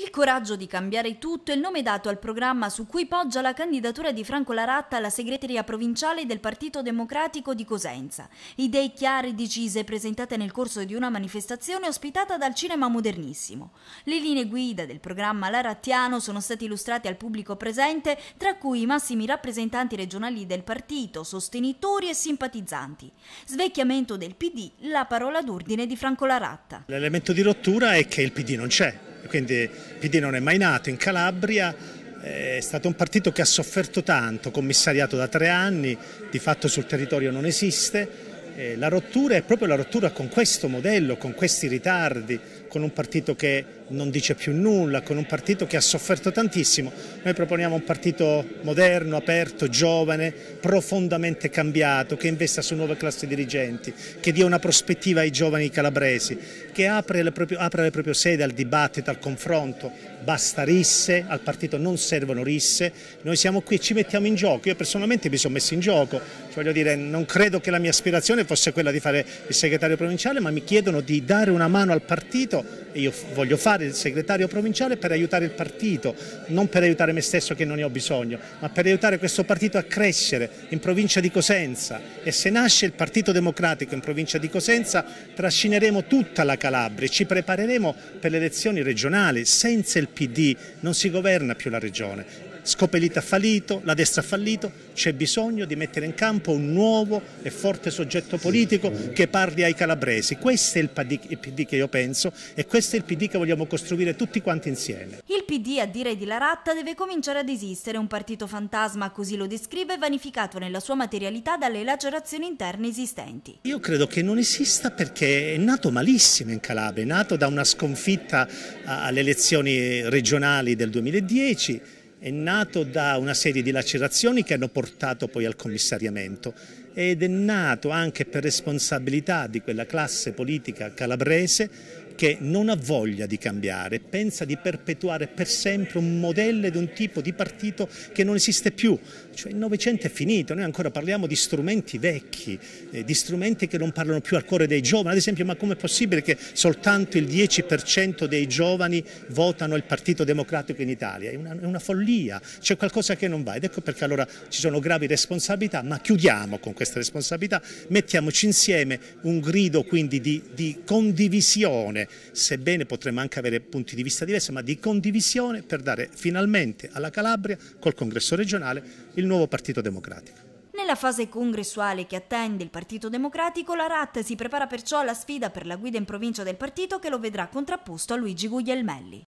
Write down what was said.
Il coraggio di cambiare tutto è il nome dato al programma su cui poggia la candidatura di Franco Laratta alla segreteria provinciale del Partito Democratico di Cosenza. Idee chiare e decise presentate nel corso di una manifestazione ospitata dal Cinema Modernissimo. Le linee guida del programma larattiano sono state illustrate al pubblico presente, tra cui i massimi rappresentanti regionali del partito, sostenitori e simpatizzanti. Svecchiamento del PD, la parola d'ordine di Franco Laratta. L'elemento di rottura è che il PD non c'è quindi PD non è mai nato in Calabria, eh, è stato un partito che ha sofferto tanto, commissariato da tre anni, di fatto sul territorio non esiste, eh, la rottura è proprio la rottura con questo modello, con questi ritardi, con un partito che non dice più nulla, con un partito che ha sofferto tantissimo. Noi proponiamo un partito moderno, aperto, giovane, profondamente cambiato, che investa su nuove classi dirigenti, che dia una prospettiva ai giovani calabresi, che apre le proprie, apre le proprie sede al dibattito, al confronto. Basta risse, al partito non servono risse, noi siamo qui e ci mettiamo in gioco. Io personalmente mi sono messo in gioco, cioè voglio dire, non credo che la mia aspirazione fosse quella di fare il segretario provinciale, ma mi chiedono di dare una mano al partito e io voglio fare il segretario provinciale per aiutare il partito, non per aiutare me stesso che non ne ho bisogno, ma per aiutare questo partito a crescere in provincia di Cosenza e se nasce il Partito Democratico in provincia di Cosenza trascineremo tutta la Calabria e ci prepareremo per le elezioni regionali, senza il PD non si governa più la regione Scopelita ha fallito, la destra ha fallito, c'è bisogno di mettere in campo un nuovo e forte soggetto politico che parli ai calabresi. Questo è il PD, il PD che io penso e questo è il PD che vogliamo costruire tutti quanti insieme. Il PD, a dire di La Ratta, deve cominciare ad esistere, un partito fantasma, così lo descrive, vanificato nella sua materialità dalle lacerazioni interne esistenti. Io credo che non esista perché è nato malissimo in Calabria, è nato da una sconfitta alle elezioni regionali del 2010 è nato da una serie di lacerazioni che hanno portato poi al commissariamento ed è nato anche per responsabilità di quella classe politica calabrese che non ha voglia di cambiare, pensa di perpetuare per sempre un modello ed un tipo di partito che non esiste più. Cioè, il Novecento è finito, noi ancora parliamo di strumenti vecchi, eh, di strumenti che non parlano più al cuore dei giovani. Ad esempio, ma com'è possibile che soltanto il 10% dei giovani votano il Partito Democratico in Italia? È una, è una follia, c'è qualcosa che non va ed ecco perché allora ci sono gravi responsabilità, ma chiudiamo con questa questa responsabilità, mettiamoci insieme un grido quindi di, di condivisione, sebbene potremmo anche avere punti di vista diversi, ma di condivisione per dare finalmente alla Calabria, col congresso regionale, il nuovo Partito Democratico. Nella fase congressuale che attende il Partito Democratico, la RAT si prepara perciò alla sfida per la guida in provincia del partito che lo vedrà contrapposto a Luigi Guglielmelli.